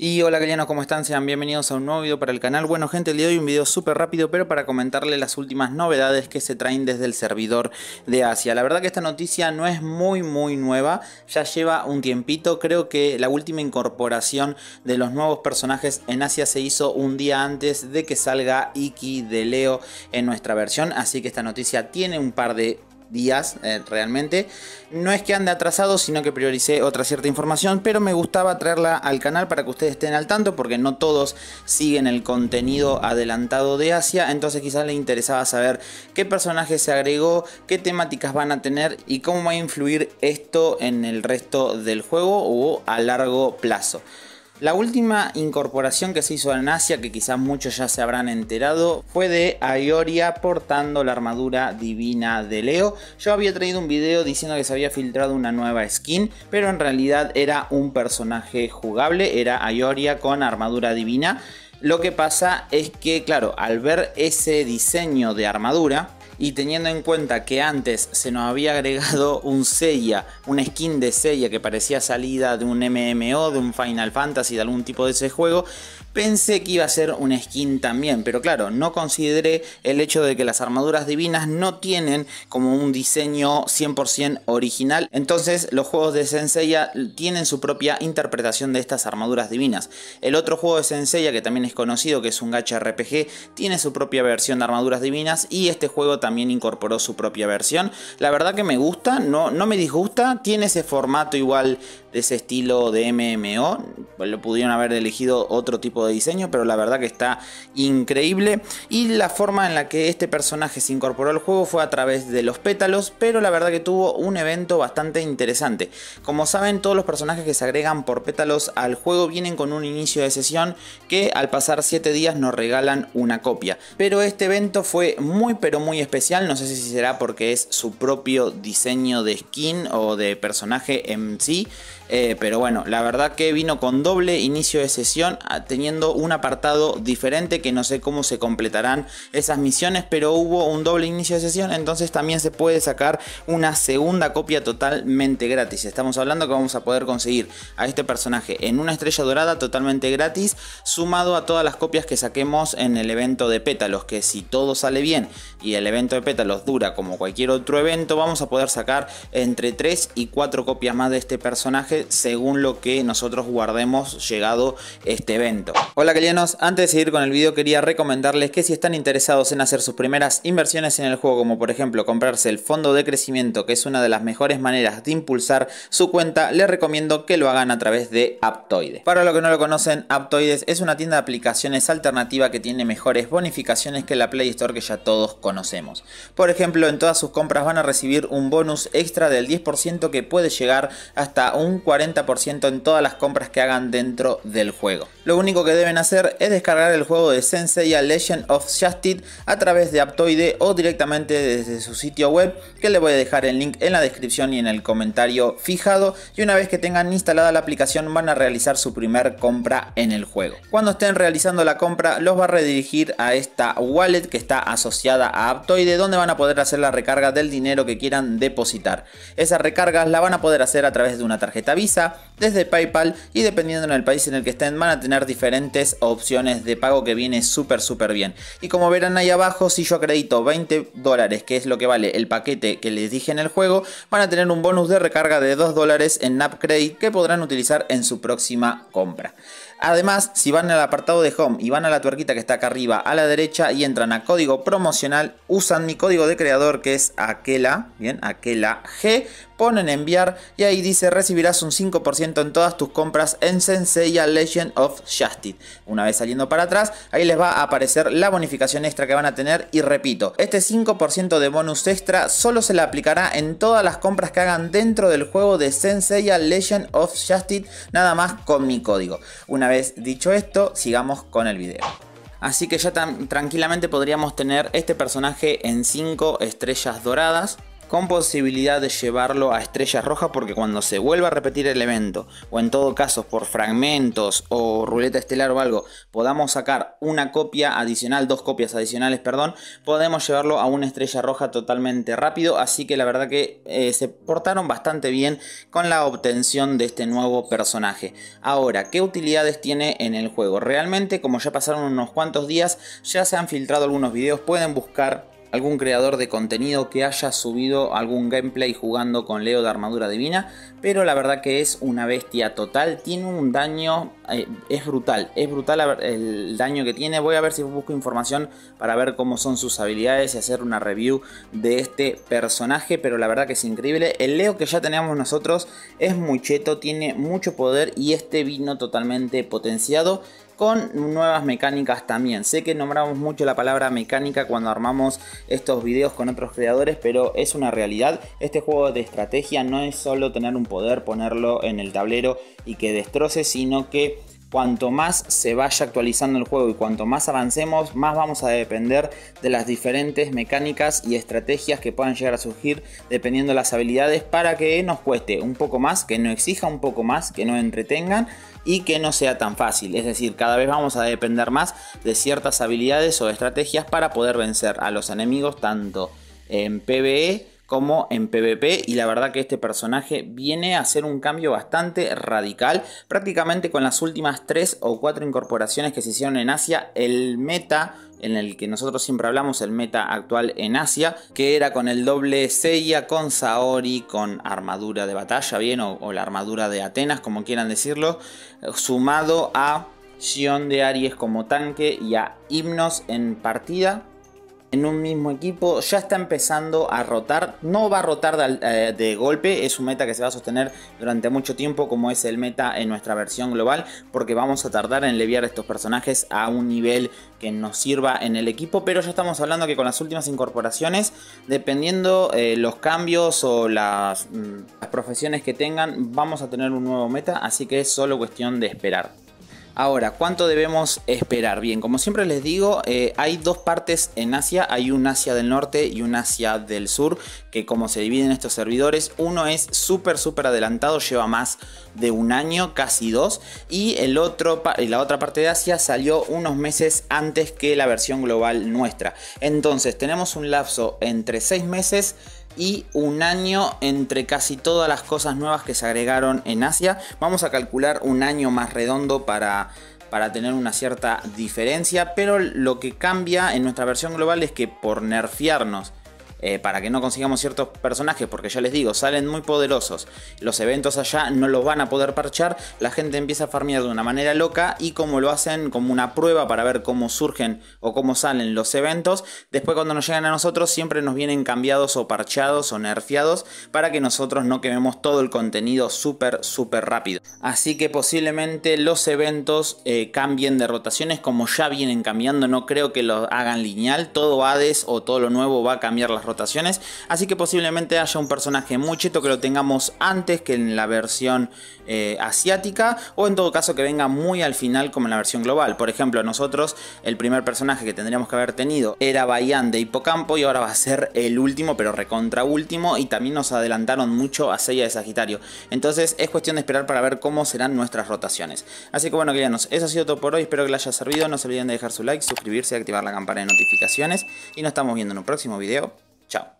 Y hola galianos, ¿cómo están? Sean bienvenidos a un nuevo video para el canal. Bueno gente, el día de hoy un video súper rápido, pero para comentarles las últimas novedades que se traen desde el servidor de Asia. La verdad que esta noticia no es muy muy nueva, ya lleva un tiempito. Creo que la última incorporación de los nuevos personajes en Asia se hizo un día antes de que salga Iki de Leo en nuestra versión. Así que esta noticia tiene un par de días eh, realmente. No es que ande atrasado, sino que prioricé otra cierta información, pero me gustaba traerla al canal para que ustedes estén al tanto, porque no todos siguen el contenido adelantado de Asia, entonces quizás les interesaba saber qué personaje se agregó, qué temáticas van a tener y cómo va a influir esto en el resto del juego o a largo plazo. La última incorporación que se hizo en Asia, que quizás muchos ya se habrán enterado, fue de Aioria portando la armadura divina de Leo. Yo había traído un video diciendo que se había filtrado una nueva skin, pero en realidad era un personaje jugable, era Ayoria con armadura divina. Lo que pasa es que, claro, al ver ese diseño de armadura, y teniendo en cuenta que antes se nos había agregado un sella una skin de sella que parecía salida de un MMO, de un Final Fantasy, de algún tipo de ese juego, Pensé que iba a ser un skin también, pero claro, no consideré el hecho de que las armaduras divinas no tienen como un diseño 100% original. Entonces los juegos de Senseiya tienen su propia interpretación de estas armaduras divinas. El otro juego de Senseiya que también es conocido, que es un gacha RPG, tiene su propia versión de armaduras divinas y este juego también incorporó su propia versión. La verdad que me gusta, no, no me disgusta, tiene ese formato igual de ese estilo de MMO. Lo pudieron haber elegido otro tipo de diseño, pero la verdad que está increíble. Y la forma en la que este personaje se incorporó al juego fue a través de los pétalos, pero la verdad que tuvo un evento bastante interesante. Como saben, todos los personajes que se agregan por pétalos al juego vienen con un inicio de sesión que al pasar 7 días nos regalan una copia. Pero este evento fue muy pero muy especial, no sé si será porque es su propio diseño de skin o de personaje en sí eh, pero bueno, la verdad que vino con doble inicio de sesión, ah, teniendo un apartado diferente que no sé cómo se completarán esas misiones, pero hubo un doble inicio de sesión, entonces también se puede sacar una segunda copia totalmente gratis. Estamos hablando que vamos a poder conseguir a este personaje en una estrella dorada totalmente gratis, sumado a todas las copias que saquemos en el evento de pétalos, que si todo sale bien y el evento de pétalos dura como cualquier otro evento, vamos a poder sacar entre 3 y 4 copias más de este personaje según lo que nosotros guardemos llegado este evento. Hola Kalianos, antes de seguir con el video quería recomendarles que si están interesados en hacer sus primeras inversiones en el juego como por ejemplo comprarse el fondo de crecimiento que es una de las mejores maneras de impulsar su cuenta, les recomiendo que lo hagan a través de Aptoide. Para los que no lo conocen, Aptoides es una tienda de aplicaciones alternativa que tiene mejores bonificaciones que la Play Store que ya todos conocemos. Por ejemplo, en todas sus compras van a recibir un bonus extra del 10% que puede llegar hasta un 40% en todas las compras que hagan dentro del juego. Lo único que deben hacer es descargar el juego de A Legend of Justice a través de Aptoide o directamente desde su sitio web, que le voy a dejar el link en la descripción y en el comentario fijado. Y una vez que tengan instalada la aplicación van a realizar su primer compra en el juego. Cuando estén realizando la compra los va a redirigir a esta wallet que está asociada a Aptoide donde van a poder hacer la recarga del dinero que quieran depositar. Esas recargas la van a poder hacer a través de una tarjeta Visa, desde PayPal y dependiendo Del país en el que estén van a tener diferentes opciones de pago que viene súper súper bien. Y como verán ahí abajo, si yo acredito 20 dólares, que es lo que vale el paquete que les dije en el juego, van a tener un bonus de recarga de 2 dólares en Nap que podrán utilizar en su próxima compra. Además, si van al apartado de Home y van a la tuerquita que está acá arriba a la derecha y entran a código promocional, usan mi código de creador que es Aquela, bien, Aquela G, ponen enviar y ahí dice recibirás un 5% en todas tus compras en Senseiya Legend of Justice. Una vez saliendo para atrás, ahí les va a aparecer la bonificación extra que van a tener y repito, este 5% de bonus extra solo se le aplicará en todas las compras que hagan dentro del juego de Senseiya Legend of Justice, nada más con mi código. Una vez dicho esto, sigamos con el video. Así que ya tan tranquilamente podríamos tener este personaje en 5 estrellas doradas con posibilidad de llevarlo a estrellas Roja porque cuando se vuelva a repetir el evento, o en todo caso por fragmentos o ruleta estelar o algo, podamos sacar una copia adicional, dos copias adicionales, perdón, podemos llevarlo a una estrella roja totalmente rápido, así que la verdad que eh, se portaron bastante bien con la obtención de este nuevo personaje. Ahora, ¿qué utilidades tiene en el juego? Realmente, como ya pasaron unos cuantos días, ya se han filtrado algunos videos, pueden buscar algún creador de contenido que haya subido algún gameplay jugando con Leo de armadura divina, pero la verdad que es una bestia total, tiene un daño, eh, es brutal, es brutal el daño que tiene, voy a ver si busco información para ver cómo son sus habilidades y hacer una review de este personaje, pero la verdad que es increíble, el Leo que ya tenemos nosotros es muy cheto, tiene mucho poder y este vino totalmente potenciado, con nuevas mecánicas también. Sé que nombramos mucho la palabra mecánica cuando armamos estos videos con otros creadores, pero es una realidad. Este juego de estrategia no es solo tener un poder, ponerlo en el tablero y que destroce, sino que cuanto más se vaya actualizando el juego y cuanto más avancemos, más vamos a depender de las diferentes mecánicas y estrategias que puedan llegar a surgir dependiendo de las habilidades para que nos cueste un poco más, que no exija un poco más, que no entretengan y que no sea tan fácil. Es decir, cada vez vamos a depender más de ciertas habilidades o estrategias para poder vencer a los enemigos tanto en PvE como en PvP y la verdad que este personaje viene a hacer un cambio bastante radical. Prácticamente con las últimas 3 o 4 incorporaciones que se hicieron en Asia, el meta en el que nosotros siempre hablamos, el meta actual en Asia, que era con el doble Seiya, con Saori, con armadura de batalla, bien, o, la armadura de Atenas, como quieran decirlo, sumado a Sion de Aries como tanque y a Himnos en partida en un mismo equipo, ya está empezando a rotar, no va a rotar eh, de, golpe, es un meta que se va a sostener durante mucho tiempo como es el meta en nuestra versión global, porque vamos a tardar en leviar estos personajes a un nivel que nos sirva en el equipo, pero ya estamos hablando que con las últimas incorporaciones, dependiendo eh, los cambios o mm, las profesiones que tengan, vamos a tener un nuevo meta, así que es solo cuestión de esperar. Ahora, ¿cuánto debemos esperar? Bien, como siempre les digo, eh, hay dos partes en Asia. Hay un Asia del norte y un Asia del sur, que como se dividen estos servidores, uno es súper, súper adelantado, lleva más de un año, casi dos, y el otro, la otra parte de Asia salió unos meses antes que la versión global nuestra. Entonces, tenemos un lapso entre seis meses y un año entre casi todas las cosas nuevas que se agregaron en Asia. Vamos a calcular un año más redondo para para tener una cierta diferencia, pero lo que cambia en nuestra versión global es que por nerfearnos eh, para que no consigamos ciertos personajes, porque ya les digo, salen muy poderosos, los eventos allá no los van a poder parchar, la gente empieza a farmear de una manera loca y como lo hacen como una prueba para ver cómo surgen o cómo salen los eventos, después cuando nos llegan a nosotros siempre nos vienen cambiados o parchados o nerfeados para que nosotros no quememos todo el contenido súper, súper rápido. Así que posiblemente los eventos eh, cambien de rotaciones como ya vienen cambiando, no creo que lo hagan lineal, todo Hades o todo lo nuevo va a cambiar las rotaciones. Así que posiblemente haya un personaje muy que lo tengamos antes que en la versión eh, asiática. O en todo caso que venga muy al final como en la versión global. Por ejemplo, nosotros el primer personaje que tendríamos que haber tenido era Bayan de Hipocampo. Y ahora va a ser el último, pero recontra último. Y también nos adelantaron mucho a Seiya de Sagitario. Entonces es cuestión de esperar para ver cómo serán nuestras rotaciones. Así que bueno, queridos, eso ha sido todo por hoy. Espero que les haya servido. No se olviden de dejar su like, suscribirse, y activar la campana de notificaciones. Y nos estamos viendo en un próximo video. Tchau.